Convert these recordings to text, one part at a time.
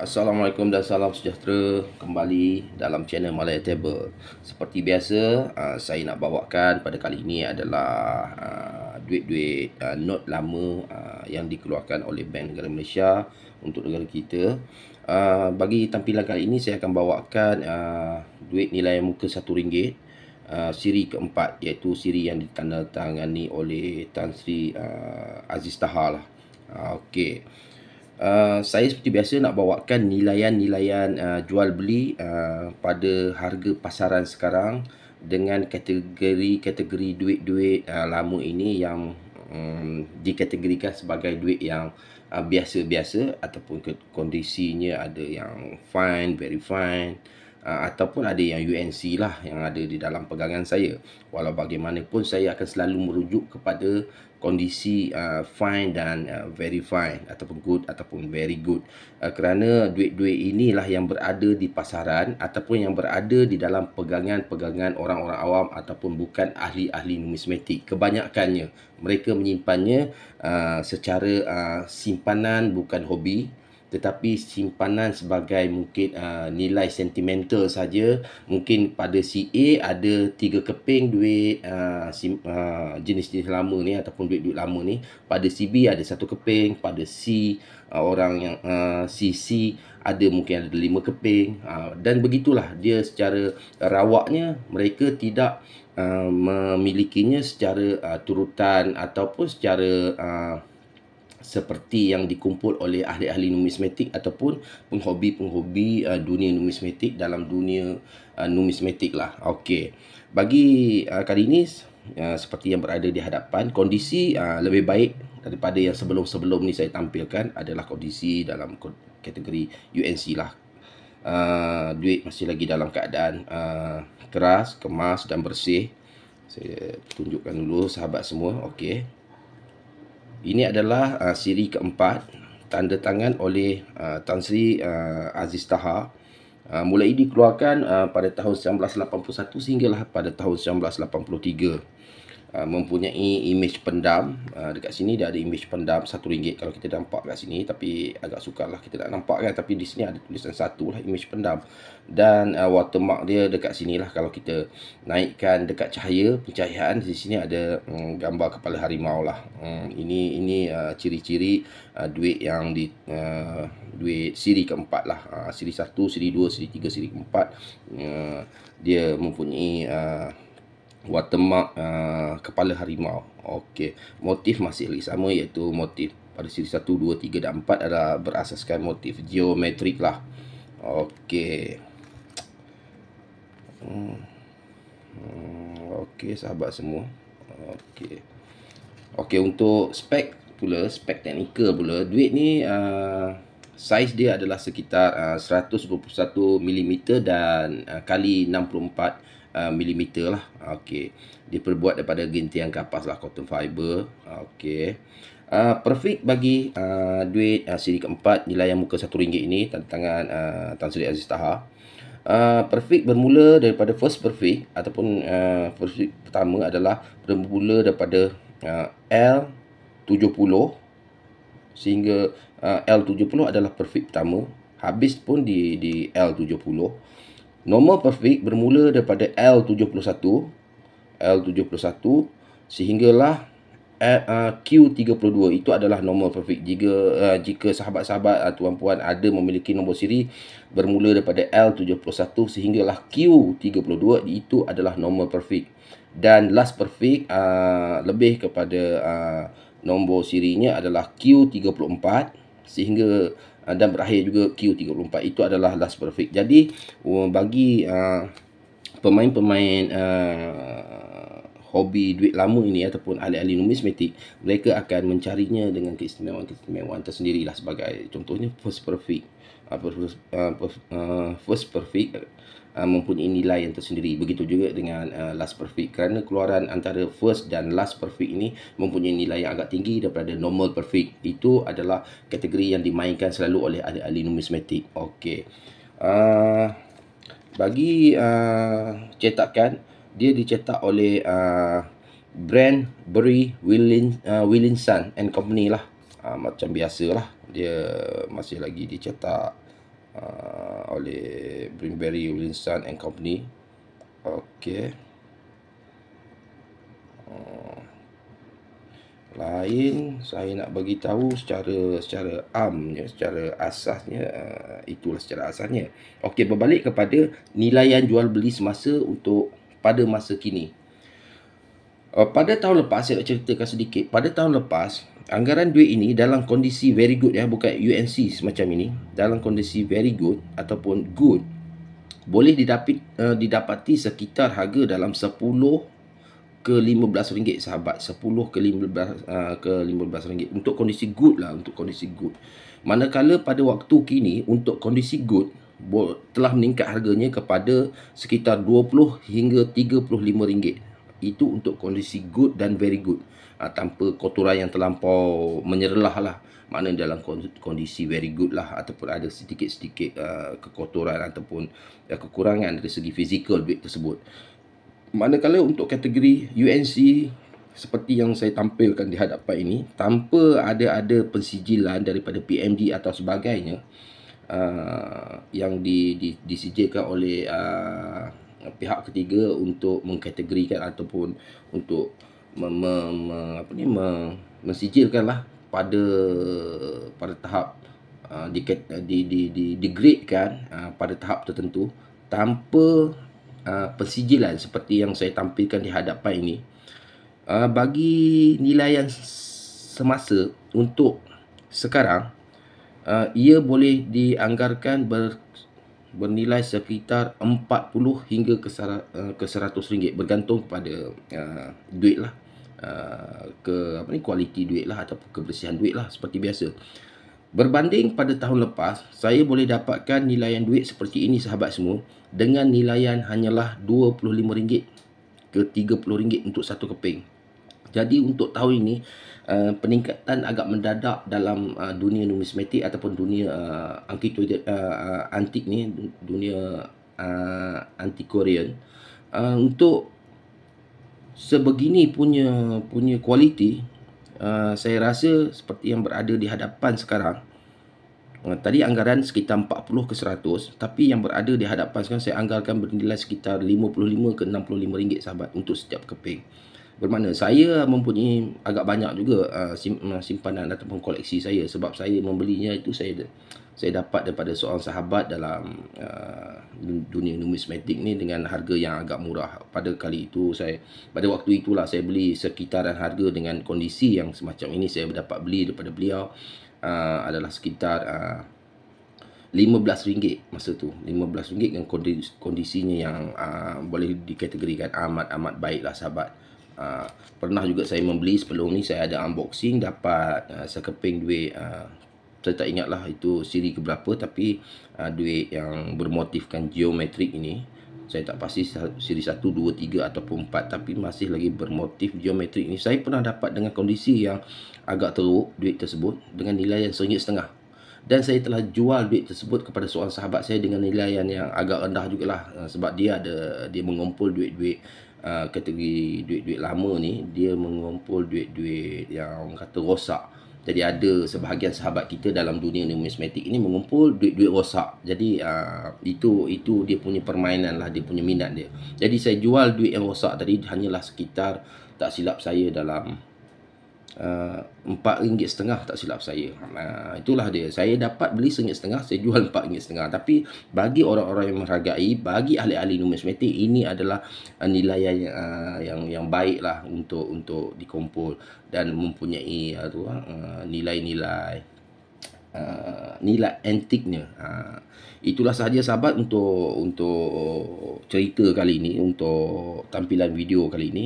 Assalamualaikum dan salam sejahtera kembali dalam channel Malay Table. Seperti biasa, ah, saya nak bawakan pada kali ini adalah ah, duit-duit ah, note lama yang dikeluarkan oleh Bank Negara Malaysia untuk negara kita. Bagi tampilan kali ini, saya akan bawakan duit nilai muka RM1 siri keempat iaitu siri yang ditandatangani oleh Tan Sri Aziz Tahar. Lah. Okey. Uh, saya seperti biasa nak bawakan nilaian-nilaian uh, jual beli uh, pada harga pasaran sekarang dengan kategori-kategori duit-duit uh, lama ini yang um, dikategorikan sebagai duit yang uh, biasa-biasa uh, ataupun kondisinya ada yang fine, very fine Ah, ataupun ada yang UNC lah yang ada di dalam pegangan saya. Walau bagaimanapun saya akan selalu merujuk kepada kondisi uh, fine dan uh, very fine ataupun good ataupun very good. Uh, kerana duit-duit inilah yang berada di pasaran ataupun yang berada di dalam pegangan-pegangan orang-orang awam ataupun bukan ahli-ahli numismatik. Kebanyakannya mereka menyimpannya uh, secara uh, simpanan bukan hobi tetapi simpanan sebagai mungkin uh, nilai sentimental saja mungkin pada CA ada tiga keping duit uh, sim, uh, jenis-jenis lama ni ataupun duit-duit lama ni pada CB ada satu keping pada C uh, orang yang uh, CC ada mungkin ada lima keping uh, dan begitulah dia secara rawaknya mereka tidak uh, memilikinya secara uh, turutan ataupun secara uh, seperti yang dikumpul oleh ahli-ahli numismatik ataupun penghobi-penghobi uh, dunia numismatik dalam dunia uh, numismatik lah. Okey. Bagi uh, kali ini uh, seperti yang berada di hadapan kondisi uh, lebih baik daripada yang sebelum-sebelum ni saya tampilkan adalah kondisi dalam kategori UNC lah. Uh, duit masih lagi dalam keadaan uh, keras, kemas dan bersih. Saya tunjukkan dulu sahabat semua. Okey. Ini adalah uh, siri keempat tanda tangan oleh uh, Tan Sri uh, Aziz Taha. Uh, mulai dikeluarkan uh, pada tahun 1981 sehinggalah pada tahun 1983. Ah, mempunyai imej pendam uh, dekat sini dia ada imej pendam satu ringgit kalau kita nampak kat sini tapi agak sukar lah kita nak nampak kan tapi di sini ada tulisan satu lah imej pendam dan uh, watermark dia dekat sini lah kalau kita naikkan dekat cahaya pencahayaan di sini ada um, gambar kepala harimau lah um, ini ini ciri-ciri uh, uh, duit yang di uh, duit siri keempat lah uh, siri satu siri dua siri tiga siri keempat uh, dia mempunyai uh, watermark uh, kepala harimau. Okey, motif masih lagi sama iaitu motif pada siri 1 2 3 dan 4 adalah berasaskan motif geometrik lah. Okey. Hmm. hmm. Okey sahabat semua. Okey. Okey untuk spek pula, spek teknikal pula, duit ni a uh, saiz dia adalah sekitar uh, 121 mm dan uh, kali 64 mm mm lah. Okey. Diperbuat daripada gentian kapas lah cotton fiber. Okey. Uh, perfect bagi uh, duit uh, siri keempat nilai yang muka satu ringgit ini tanda tangan uh, Tan Sri Aziz Taha. Uh, perfect bermula daripada first perfect ataupun uh, perfect pertama adalah bermula daripada uh, L70 sehingga uh, L70 adalah perfect pertama habis pun di di L70 Normal perfect bermula daripada L71 L71 sehinggalah eh, eh, Q32 itu adalah normal perfect jika eh, jika sahabat-sahabat tuan-puan ada memiliki nombor siri bermula daripada L71 sehinggalah Q32 itu adalah normal perfect dan last perfect lebih kepada nombor sirinya adalah Q34 sehingga dan berakhir juga Q34 itu adalah last perfect jadi uh, bagi uh, pemain-pemain uh, hobi duit lama ini ataupun ahli-ahli numismatik mereka akan mencarinya dengan keistimewaan-keistimewaan lah sebagai contohnya first perfect ah, first, uh, first perfect uh, mempunyai nilai yang tersendiri begitu juga dengan uh, last perfect kerana keluaran antara first dan last perfect ini mempunyai nilai yang agak tinggi daripada normal perfect itu adalah kategori yang dimainkan selalu oleh ahli-ahli numismatik okey uh, bagi uh, cetakan dia dicetak oleh uh, brand Bury Willin, uh, Willinson and Company lah. Uh, macam biasa lah. Dia masih lagi dicetak uh, oleh Brimberry Willinson and Company. Okey. Uh, lain saya nak bagi tahu secara secara amnya secara asasnya uh, itulah secara asasnya okey berbalik kepada nilaian jual beli semasa untuk pada masa kini. Uh, pada tahun lepas, saya nak ceritakan sedikit. Pada tahun lepas, anggaran duit ini dalam kondisi very good ya. Bukan UNC macam ini. Dalam kondisi very good ataupun good. Boleh didapit, uh, didapati sekitar harga dalam 10 ke 15 ringgit sahabat 10 ke 15 uh, eh, ke 15 ringgit untuk kondisi good lah untuk kondisi good manakala pada waktu kini untuk kondisi good telah meningkat harganya kepada sekitar 20 hingga 35 ringgit itu untuk kondisi good dan very good ha, tanpa kotoran yang terlampau menyerlah lah maknanya dalam kondisi very good lah ataupun ada sedikit-sedikit uh, kekotoran ataupun uh, kekurangan dari segi fizikal duit tersebut manakala untuk kategori UNC seperti yang saya tampilkan di hadapan ini tanpa ada-ada persijilan daripada PMD atau sebagainya uh, yang di, di, disijilkan oleh uh, pihak ketiga untuk mengkategorikan ataupun untuk mem, mem, mem, apa ni mem, lah pada pada tahap di uh, di di di degrade kan uh, pada tahap tertentu tanpa uh, persijilan seperti yang saya tampilkan di hadapan ini uh, bagi yang semasa untuk sekarang Uh, ia boleh dianggarkan ber, bernilai sekitar 40 hingga ke, 100 uh, ringgit bergantung kepada uh, duit lah uh, ke apa ni kualiti duit lah ataupun kebersihan duit lah seperti biasa Berbanding pada tahun lepas, saya boleh dapatkan nilaian duit seperti ini sahabat semua dengan nilaian hanyalah RM25 ke 30 ringgit untuk satu keping. Jadi untuk tahun ini Uh, peningkatan agak mendadak dalam uh, dunia numismatik ataupun dunia uh, eh, antiquated uh, antik ni dunia uh, Korean uh, untuk sebegini punya punya kualiti uh, saya rasa seperti yang berada di hadapan sekarang uh, tadi anggaran sekitar 40 ke 100 tapi yang berada di hadapan sekarang saya anggarkan bernilai sekitar 55 ke 65 ringgit sahabat untuk setiap keping bermakna saya mempunyai agak banyak juga uh, uh, simpanan ataupun koleksi saya sebab saya membelinya itu saya saya dapat daripada seorang sahabat dalam uh, dunia numismatik ni dengan harga yang agak murah pada kali itu saya pada waktu itulah saya beli sekitaran harga dengan kondisi yang semacam ini saya dapat beli daripada beliau uh, adalah sekitar uh, rm ringgit masa tu rm ringgit dengan kondisinya yang uh, boleh dikategorikan amat-amat baiklah sahabat Ha, pernah juga saya membeli sebelum ni saya ada unboxing dapat uh, sekeping duit uh, saya tak ingat lah itu siri ke berapa tapi uh, duit yang bermotifkan geometrik ini saya tak pasti siri 1 2 3 ataupun 4 tapi masih lagi bermotif geometrik ini saya pernah dapat dengan kondisi yang agak teruk duit tersebut dengan nilai yang seringgit setengah dan saya telah jual duit tersebut kepada seorang sahabat saya dengan nilai yang, agak rendah juga lah sebab dia ada dia mengumpul duit-duit Uh, kategori duit-duit lama ni dia mengumpul duit-duit yang orang kata rosak jadi ada sebahagian sahabat kita dalam dunia numismatik ini mengumpul duit-duit rosak. Jadi uh, itu itu dia punya permainan lah, dia punya minat dia. Jadi saya jual duit yang rosak tadi hanyalah sekitar tak silap saya dalam Uh, RM4.5 tak silap saya nah, uh, Itulah dia Saya dapat beli RM1.5 Saya jual RM4.5 Tapi bagi orang-orang yang menghargai Bagi ahli-ahli numismatik Ini adalah uh, nilai yang, uh, yang yang baik lah Untuk untuk dikumpul Dan mempunyai uh, uh, nilai-nilai uh, uh, Nilai antiknya uh, Itulah sahaja sahabat untuk untuk cerita kali ini Untuk tampilan video kali ini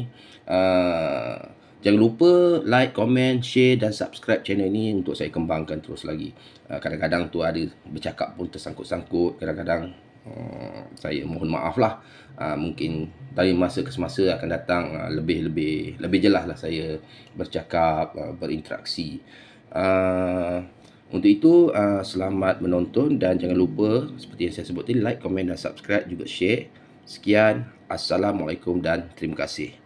uh, Jangan lupa like, komen, share dan subscribe channel ini untuk saya kembangkan terus lagi. Ah, kadang-kadang tu ada bercakap pun tersangkut-sangkut. Kadang-kadang ah, saya mohon maaf lah. Ah, mungkin dari masa ke semasa akan datang lebih-lebih lebih jelas lah saya bercakap, berinteraksi. untuk itu, selamat menonton dan jangan lupa seperti yang saya sebut tadi, like, komen dan subscribe juga share. Sekian, Assalamualaikum dan terima kasih.